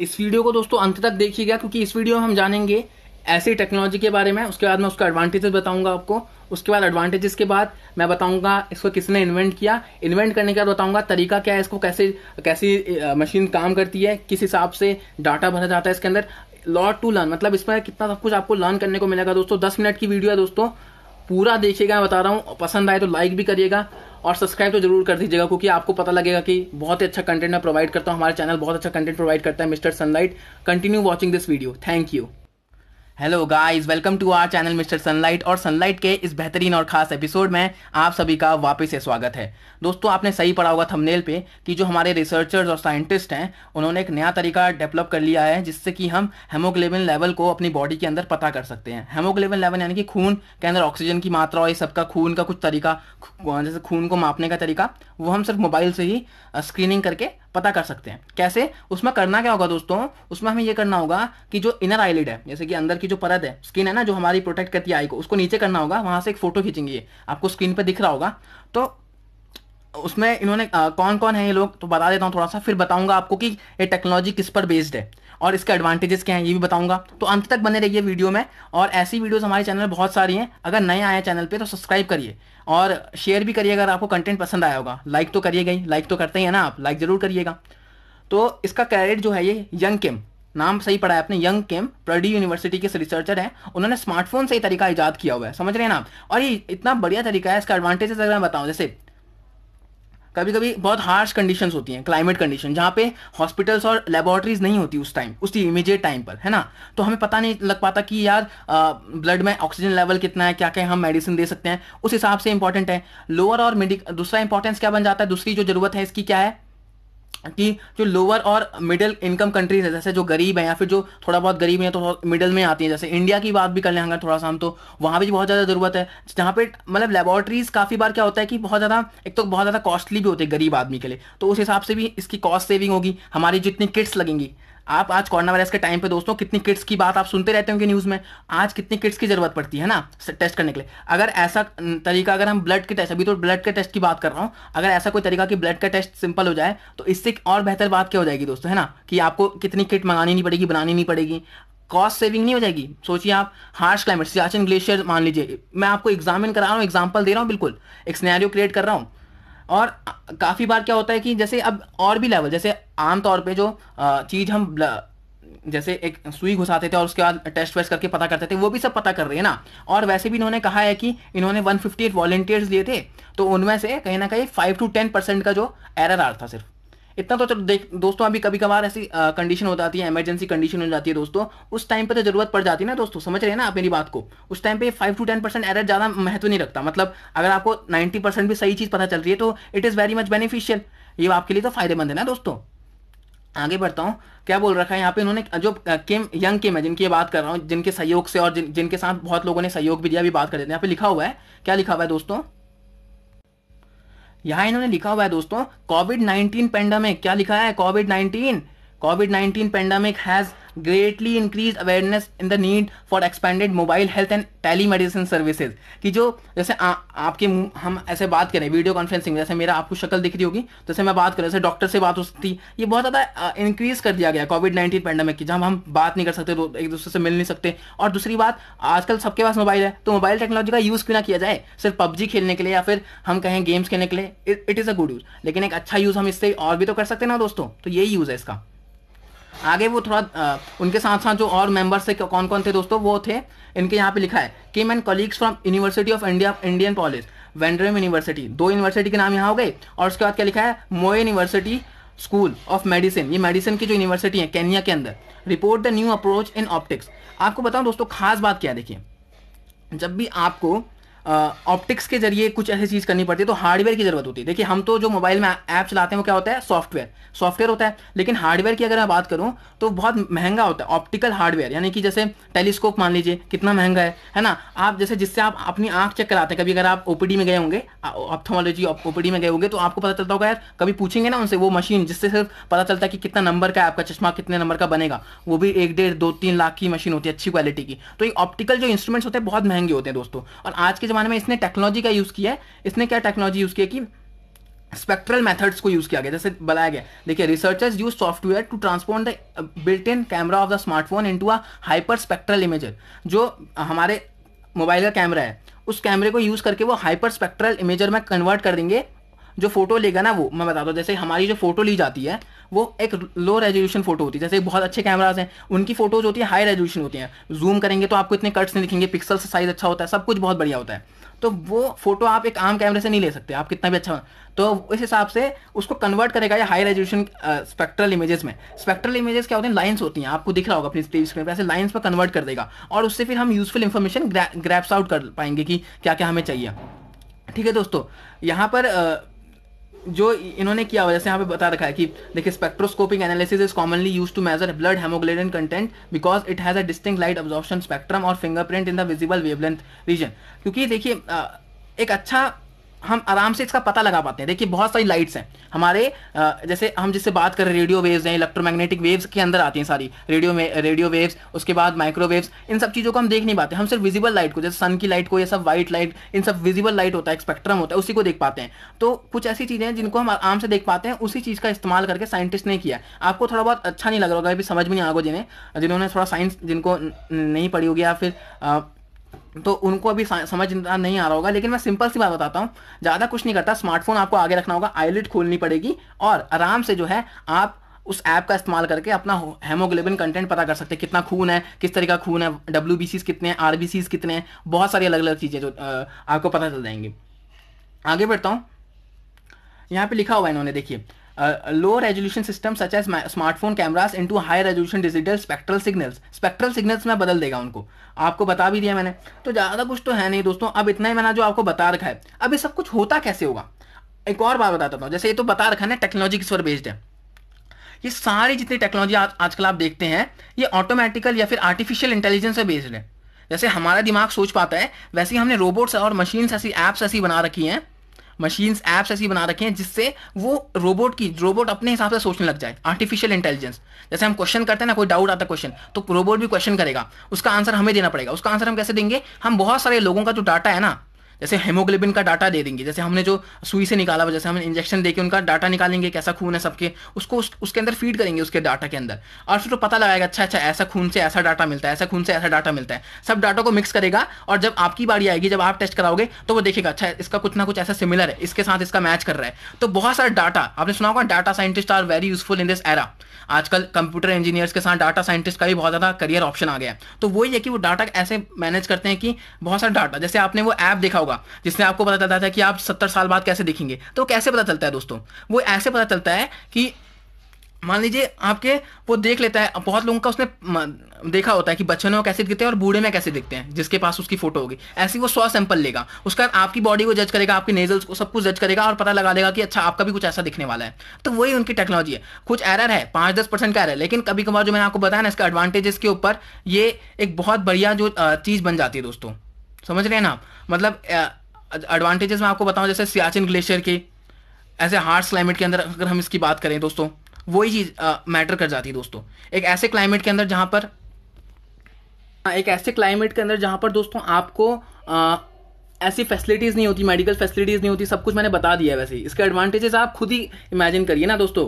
इस वीडियो को दोस्तों अंत तक देखिएगा क्योंकि इस वीडियो में हम जानेंगे ऐसी टेक्नोलॉजी के बारे में उसके बाद मैं उसका एडवांटेजेस बताऊंगा आपको उसके बाद एडवांटेजेस के बाद मैं बताऊंगा इसको किसने इन्वेंट किया इन्वेंट करने के बाद बताऊंगा तरीका क्या है इसको कैसे कैसी मशीन काम करती है किस हिसाब से डाटा भरा जाता है इसके अंदर लॉट टू लर्न मतलब इसमें कितना सब कुछ आपको लर्न करने को मिलेगा दोस्तों दस मिनट की वीडियो है दोस्तों पूरा देखिएगा मैं बता रहा हूँ पसंद आए तो लाइक भी करिएगा और सब्सक्राइब तो जरूर कर दीजिएगा क्योंकि आपको पता लगेगा कि बहुत ही अच्छा कंटेंट मैं प्रोवाइड करता हूँ हमारे चैनल बहुत अच्छा कंटेंट प्रोवाइड करता है Mister Sunlight continue watching this video thank you hello guys welcome to our channel Mister Sunlight और सनलाइट के इस बेहतरीन और ख़ास एपिसोड में आप सभी का वापस से स्वागत है दोस्तों आपने सही पढ़ा होगा थंबनेल पे कि जो हमारे रिसर्चर्स और साइंटिस्ट हैं उन्होंने एक नया तरीका डेवलप कर लिया है जिससे कि हम हेमोग्लोबिन लेवल को अपनी बॉडी के अंदर पता कर सकते हैं हेमोग्लोबिन लेवल यानी कि खून के अंदर ऑक्सीजन की मात्रा और ये सबका खून का कुछ तरीका जैसे खून को मापने का तरीका वो हम सिर्फ मोबाइल से ही स्क्रीनिंग करके पता कर सकते हैं कैसे उसमें करना क्या होगा दोस्तों उसमें हमें यह करना होगा कि जो इनर आईलिड है जैसे कि अंदर की की जो परत है स्किन है ना जो हमारी प्रोटेक्ट करती है आई को उसको नीचे करना होगा वहां से एक फ़ोटो खींचेंगे ये आपको स्क्रीन पर दिख रहा होगा तो उसमें इन्होंने कौन कौन है ये लोग तो बता देता हूँ थोड़ा सा फिर बताऊंगा आपको कि ये टेक्नोलॉजी किस पर बेस्ड है और इसके एडवांटेजेस क्या हैं ये भी बताऊंगा तो अंत तक बने रहिए वीडियो में और ऐसी वीडियोस हमारे चैनल में बहुत सारी हैं अगर नए आए चैनल पे तो सब्सक्राइब करिए और शेयर भी करिए अगर आपको कंटेंट पसंद आया होगा लाइक तो करिएगा ही लाइक तो करते ही है ना आप लाइक ज़रूर करिएगा तो इसका कैरेट जो है ये यंग किम नाम सही पढ़ा है अपने यंग केम प्रडी यूनिवर्सिटी के रिसर्चर हैं उन्होंने स्मार्टफोन से ही तरीका ईजाद किया हुआ है समझ रहे हैं ना और ये इतना बढ़िया तरीका है इसका एडवांटेजेस अगर मैं बताऊं जैसे कभी कभी बहुत हार्श कंडीशंस होती हैं क्लाइमेट कंडीशन जहाँ पे हॉस्पिटल्स और लेबोरेटरीज नहीं होती उस टाइम उसी इमीजिएट टाइम पर है ना तो हमें पता नहीं लग पाता कि यार ब्लड में ऑक्सीजन लेवल कितना है क्या क्या हम मेडिसिन दे सकते हैं उस हिसाब से इंपॉर्टेंट है लोअर और मेडिक दूसरा इंपॉर्टेंस क्या बन जाता है दूसरी जो जरूरत है इसकी क्या है कि जो लोअर और मिडिल इनकम कंट्रीज है जैसे जो गरीब है या फिर जो थोड़ा बहुत गरीब है तो मिडिल में आती है जैसे इंडिया की बात भी कर लें अगर थोड़ा सा हम तो वहाँ भी बहुत ज़्यादा ज़रूरत है जहाँ पे मतलब लेबोरेटरीज काफ़ी बार क्या होता है कि बहुत ज़्यादा एक तो बहुत ज़्यादा कॉस्टली भी होती है गरीब आदमी के लिए तो उस हिसाब से भी इसकी कॉस्ट सेविंग होगी हमारी जितनी किट्स लगेंगी आप आज कोरोना वायरस के टाइम पे दोस्तों कितनी किट्स की बात आप सुनते रहते होंगे न्यूज़ में आज कितनी किट्स की ज़रूरत पड़ती है ना टेस्ट करने के लिए अगर ऐसा तरीका अगर हम ब्लड के टेस्ट अभी तो ब्लड के टेस्ट की बात कर रहा हूँ अगर ऐसा कोई तरीका कि ब्लड का टेस्ट सिंपल हो जाए तो इससे और बेहतर बात क्या हो जाएगी दोस्तों है ना कि आपको कितनी किट मंगानी नहीं पड़ेगी बनानी नहीं पड़ेगी कॉस्ट सेविंग नहीं हो जाएगी सोचिए आप हार्श क्लाइमेट सियाचिन ग्लेशियर मान लीजिए मैं आपको एग्जामिन करा रहा हूँ एग्जाम्पल दे रहा हूँ बिल्कुल एक स्नैरियो क्रिएट कर रहा हूँ और काफ़ी बार क्या होता है कि जैसे अब और भी लेवल जैसे आमतौर पर जो चीज़ हम जैसे एक सुई घुसाते थे और उसके बाद टेस्ट वेस्ट करके पता करते थे वो भी सब पता कर रहे हैं ना और वैसे भी इन्होंने कहा है कि इन्होंने 158 वॉलेंटियर्स लिए थे तो उनमें से कहीं ना कहीं 5 टू 10 परसेंट का जो एरर आ रहा था सिर्फ इतना तो चलो देख दोस्तों अभी कभी कभार ऐसी कंडीशन हो जाती है इमरजेंसी कंडीशन हो जाती है दोस्तों उस टाइम पर तो जरूरत पड़ जाती है ना दोस्तों समझ रहे हैं ना आप मेरी बात को उस टाइम पे five to ten percent error ज़्यादा महत्व नहीं रखता मतलब अगर आपको नाइन्टी परसेंट भी सही चीज़ पता चल रही है तो it is very much beneficial ये आपके लिए तो फायदेमंद है ना दोस्तों आगे बढ़ता हूँ क्या बोल रखा है यहाँ पे इन्होंने जो केम यंग केम है जिनकी बात कर रहा हूँ जिनके सहयोग से और जिन, जिनके साथ बहुत लोगों ने सहयोग भी दिया अभी बात कर देते हैं यहाँ पे लिखा हुआ है क्या लिखा हुआ है दोस्तों यहां इन्होंने लिखा हुआ है दोस्तों कोविड 19 पेंडेमिक क्या लिखा है Covid 19 Covid 19 pandemic has greatly increase awareness in the need for expanded mobile health and telemedicine services कि जो जैसे आ, आपके हम ऐसे बात करें वीडियो कॉन्फ्रेंसिंग जैसे मेरा आपको शक्ल दिख रही होगी तो जैसे मैं बात करूँ जैसे डॉक्टर से बात हो सकती ये बहुत ज़्यादा इंक्रीज कर दिया गया कोविड नाइन्टीन पैंडमिक की जहाँ हम बात नहीं कर सकते तो एक दूसरे से मिल नहीं सकते और दूसरी बात आजकल सबके पास मोबाइल है तो मोबाइल टेक्नोलॉजी का यूज़ क्यों ना किया जाए सिर्फ पबजी खेलने के लिए या फिर हम कहें गेम्स खेलने के लिए it is a good use लेकिन एक अच्छा यूज़ हम इससे और भी तो कर सकते हैं ना दोस्तों तो यही यूज़ है इसका आगे वो थोड़ा आ, उनके साथ साथ जो और मेंबर्स थे कौन कौन थे दोस्तों वो थे इनके यहाँ पे लिखा है Kim and colleagues from university of India Indian college वेंड्रम यूनिवर्सिटी दो यूनिवर्सिटी के नाम यहाँ हो गए और उसके बाद क्या लिखा है Moi university school of medicine ये मेडिसिन की जो यूनिवर्सिटी है कैनिया के अंदर report the new approach in optics आपको बताऊँ दोस्तों खास बात क्या देखिए जब भी आपको ऑप्टिक्स के जरिए कुछ ऐसी चीज़ करनी पड़ती है तो हार्डवेयर की जरूरत होती है देखिए हम तो जो मोबाइल में ऐप चलाते हैं वो क्या होता है सॉफ्टवेयर सॉफ्टवेयर होता है लेकिन हार्डवेयर की अगर मैं बात करूँ तो बहुत महंगा होता है ऑप्टिकल हार्डवेयर यानी कि जैसे टेलीस्कोप मान लीजिए कितना महंगा है है ना आप जैसे जिससे आप अपनी आंख चेक कराते हैं कभी अगर आप ओपीडी में गए होंगे ऑप्थोमोलॉजी ओपीडी में गए होंगे तो आपको पता चलता होगा यार कभी पूछेंगे ना उनसे वो मशीन जिससे सिर्फ पता चलता है कि कितना नंबर का आपका चश्मा कितने नंबर का बनेगा वो भी एक डेढ़ दो तीन लाख की मशीन होती है अच्छी क्वालिटी की तो ये ऑप्टिकल जो इंस्ट्रूमेंट्स होते हैं बहुत महंगे होते हैं दोस्तों और आज के ज़माने में इसने टेक्नोलॉजी का यूज़ किया है इसने क्या टेक्नोलॉजी यूज़ किया कि स्पेक्ट्रल मेथड्स को यूज़ किया गया जैसे बताया गया देखिए researchers use software to transport the built in camera of the smartphone into a hyperspectral imager जो हमारे मोबाइल का कैमरा है उस कैमरे को यूज़ करके वो हाइपर स्पेक्ट्रल इमेजर में कन्वर्ट कर देंगे जो फोटो लेगा ना वो मैं बता हूँ जैसे हमारी जो फोटो ली जाती है वो एक लो रेजोल्यूशन फोटो होती है जैसे बहुत अच्छे कैमराज हैं उनकी फोटोज होती है हाई रेजोल्यूशन होती हैं जूम करेंगे तो आपको इतने कट्स नहीं दिखेंगे पिक्सल साइज अच्छा होता है सब कुछ बहुत बढ़िया होता है तो वो फोटो आप एक आम कैमरे से नहीं ले सकते आप कितना भी अच्छा तो इस हिसाब से उसको कन्वर्ट करेगा या हाई रेजोल्यूशन स्पेक्ट्रल इमेजेस में स्पेक्ट्रल इमेजेस क्या होते हैं लाइंस होती हैं आपको दिख रहा होगा अपनी स्क्रीन पर ऐसे लाइंस पर कन्वर्ट कर देगा और उससे फिर हम यूजफुल इन्फॉर्मेशन ग्रैप्स आउट कर पाएंगे कि क्या क्या हमें चाहिए ठीक है दोस्तों यहाँ पर जो इन्होंने किया हुआ जैसे यहाँ पे बता रखा है कि देखिए spectroscopic analysis is commonly use to measure blood haemoglobin content because it has a distinct light absorption spectrum और fingerprint in the visible wavelength region क्योंकि देखिए एक अच्छा हम आराम से इसका पता लगा पाते हैं देखिए बहुत सारी लाइट्स हैं हमारे जैसे हम जिससे बात करें रेडियो वेव्स हैं इलेक्ट्रोमैग्नेटिक वेव्स के अंदर आती हैं सारी रेडियो रेडियो वेव्स उसके बाद माइक्रोवेव्स इन सब चीज़ों को हम देख नहीं पाते हम सिर्फ विजिबल लाइट को जैसे सन की लाइट को या सब वाइट लाइट इन सब विजिबल लाइट होता है स्पेक्ट्रम होता है उसी को देख पाते हैं तो कुछ ऐसी चीज़ें हैं जिनको हम आराम से देख पाते हैं उसी चीज़ का इस्तेमाल करके साइंटिस्ट ने किया आपको थोड़ा बहुत अच्छा नहीं लग रहा होगा अभी समझ में नहीं आगे जिन्हें जिन्होंने थोड़ा साइंस जिनको नहीं पढ़ी होगी या फिर तो उनको अभी समझ नहीं आ रहा होगा लेकिन मैं सिंपल सी बात बताता हूँ ज़्यादा कुछ नहीं करता स्मार्टफोन आपको आगे रखना होगा आईलेट खोलनी पड़ेगी और आराम से जो है आप उस ऐप का इस्तेमाल करके अपना हेमोग्लोबिन कंटेंट पता कर सकते हैं कितना खून है किस तरीके का खून है डब्ल्यू कितने हैं आर कितने हैं बहुत सारी अलग अलग चीज़ें जो आपको पता चल जाएंगी आगे बढ़ता हूँ यहाँ पे लिखा हुआ है इन्होंने देखिए Uh, uh, low resolution systems such as smartphone cameras into high resolution digital spectral signals spectral signals में बदल देगा उनको आपको बता भी दिया मैंने तो ज़्यादा कुछ तो है नहीं दोस्तों अब इतना ही मैंने जो आपको बता रखा है अब ये सब कुछ होता कैसे होगा एक और बार बताता हूँ जैसे ये तो बता रखा है ना टेक्नोलॉजी किस पर बेस्ड है ये सारी जितनी टेक्नोलॉजी आजकल आप देखते हैं ये ऑटोमेटिकल या फिर आर्टिफिशियल इंटेलिजेंस पर बेस्ड है जैसे हमारा दिमाग सोच पाता है वैसे ही हमने रोबोट्स और मशीन्स ऐसी एप्स ऐसी बना रखी हैं मशीन ऐप्स ऐसी बना रखे हैं जिससे वो रोबोट की रोबोट अपने हिसाब से सोचने लग जाए आर्टिफिशियल इंटेलिजेंस जैसे हम क्वेश्चन करते हैं ना कोई डाउट आता क्वेश्चन तो रोबोट भी क्वेश्चन करेगा उसका आंसर हमें देना पड़ेगा उसका आंसर हम कैसे देंगे हम बहुत सारे लोगों का जो डाटा है ना जैसे हेमोग्लोबिन का डाटा दे देंगे जैसे हमने जो सुई से निकाला हुआ जैसे हम इंजेक्शन देके उनका डाटा निकालेंगे कैसा खून है सबके उसको उस, उसके अंदर फीड करेंगे उसके डाटा के अंदर और फिर तो पता लगाएगा अच्छा अच्छा ऐसा खून से ऐसा डाटा मिलता है ऐसा खून से ऐसा डाटा मिलता है सब डाटा को मिक्स करेगा और जब आपकी बारी आएगी जब आप टेस्ट कराओगे तो वो देखेगा अच्छा इसका कुछ ना कुछ ऐसा सिमिलर है इसके साथ इसका मैच कर रहा है तो बहुत सारा डाटा आपने सुना होगा data scientist are very useful in this era आजकल कंप्यूटर इंजीनियर्स के साथ डाटा साइंटिस्ट का भी बहुत ज़्यादा करियर ऑप्शन आ गया है तो वही है कि वो डाटा ऐसे मैनेज करते हैं कि बहुत सारा डाटा जैसे आपने वो ऐप देखा होगा होगा जिसने आपको पता चलता था कि आप सत्तर साल बाद कैसे दिखेंगे तो कैसे पता चलता है दोस्तों वो ऐसे पता चलता है कि मान लीजिए आपके वो देख लेता है बहुत लोगों का उसने देखा होता है कि बच्चों में कैसे दिखते हैं और बूढ़े में कैसे दिखते हैं जिसके पास उसकी फोटो होगी ऐसी वो सौ सैंपल लेगा उसका आपकी बॉडी को जज करेगा आपके नेजल्स को सब कुछ जज करेगा और पता लगा लेगा कि अच्छा आपका भी कुछ ऐसा दिखने वाला है तो वही उनकी टेक्नोलॉजी है कुछ एरर है पांच दस परसेंट का एरर है लेकिन कभी कभार जो मैंने आपको बताया ना इसका एडवांटेजेस के ऊपर ये एक बहुत बढ़िया जो चीज़ बन जाती है दोस्तों समझ रहे हैं ना मतलब एडवांटेजेस मैं आपको बताऊं जैसे सियाचिन ग्लेशियर के ऐसे हार्ड क्लाइमेट के अंदर अगर हम इसकी बात करें दोस्तों वही चीज़ मैटर कर जाती है दोस्तों एक ऐसे क्लाइमेट के अंदर जहां पर एक ऐसे क्लाइमेट के अंदर जहां पर दोस्तों आपको ऐसी फैसिलिटीज़ नहीं होती मेडिकल फैसिलिटीज़ नहीं होती सब कुछ मैंने बता दिया है वैसे ही इसका एडवांटेजेस आप खुद ही इमेजिन करिए ना दोस्तों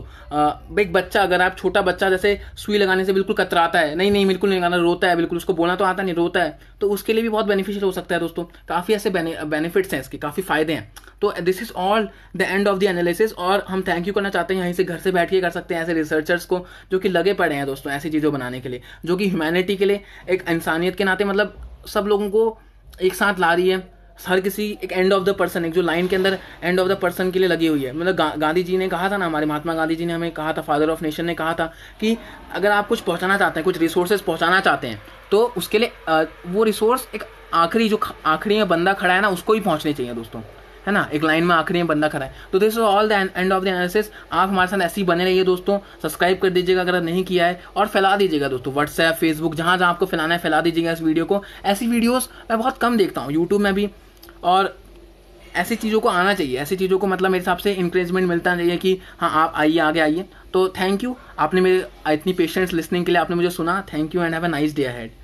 एक बच्चा अगर आप छोटा बच्चा जैसे सुई लगाने से बिल्कुल कतराता है नहीं नहीं बिल्कुल नहीं लगाना रोता है बिल्कुल उसको बोलना तो आता नहीं रोता है तो उसके लिए भी बहुत बेनिफिशियल हो सकता है दोस्तों काफ़ी ऐसे बेनिफिट्स हैं इसके काफ़ी फायदे हैं तो this is all the end of the analysis और हम थैंक यू करना चाहते हैं यहीं से घर से बैठ के कर सकते हैं ऐसे रिसर्चर्स को जो कि लगे पड़े हैं दोस्तों ऐसी चीज़ों बनाने के लिए जो कि ह्यूमैनिटी के लिए एक इंसानियत के नाते मतलब सब लोगों को एक साथ ला रही है हर किसी एक एंड ऑफ द पर्सन एक जो लाइन के अंदर एंड ऑफ द पर्सन के लिए लगी हुई है मतलब गा, गांधी जी ने कहा था ना हमारे महात्मा गांधी जी ने हमें कहा था फादर ऑफ नेशन ने कहा था कि अगर आप कुछ पहुंचाना चाहते हैं कुछ रिसोर्सेज पहुंचाना चाहते हैं तो उसके लिए वो रिसोर्स एक आखिरी जो आखिरी में बंदा खड़ा है ना उसको ही पहुँचनी चाहिए दोस्तों है ना एक लाइन में आखिरी में बंदा खड़ा है तो this all the end of the analysis आप हमारे साथ ऐसे ही बने रहिए दोस्तों सब्सक्राइब कर दीजिएगा अगर नहीं किया है और फैला दीजिएगा दोस्तों व्हाट्सएप फेसबुक जहाँ जहाँ आपको फैलाना है फैला दीजिएगा इस वीडियो को ऐसी वीडियोज़ मैं बहुत कम देखता हूँ यूट्यूब में भी और ऐसी चीज़ों को आना चाहिए ऐसी चीज़ों को मतलब मेरे हिसाब से इंक्रेजमेंट मिलता चाहिए कि हाँ आप आइए आगे आइए तो थैंक यू आपने मेरे इतनी पेशेंट्स लिसनिंग के लिए आपने मुझे सुना thank you and have a nice day had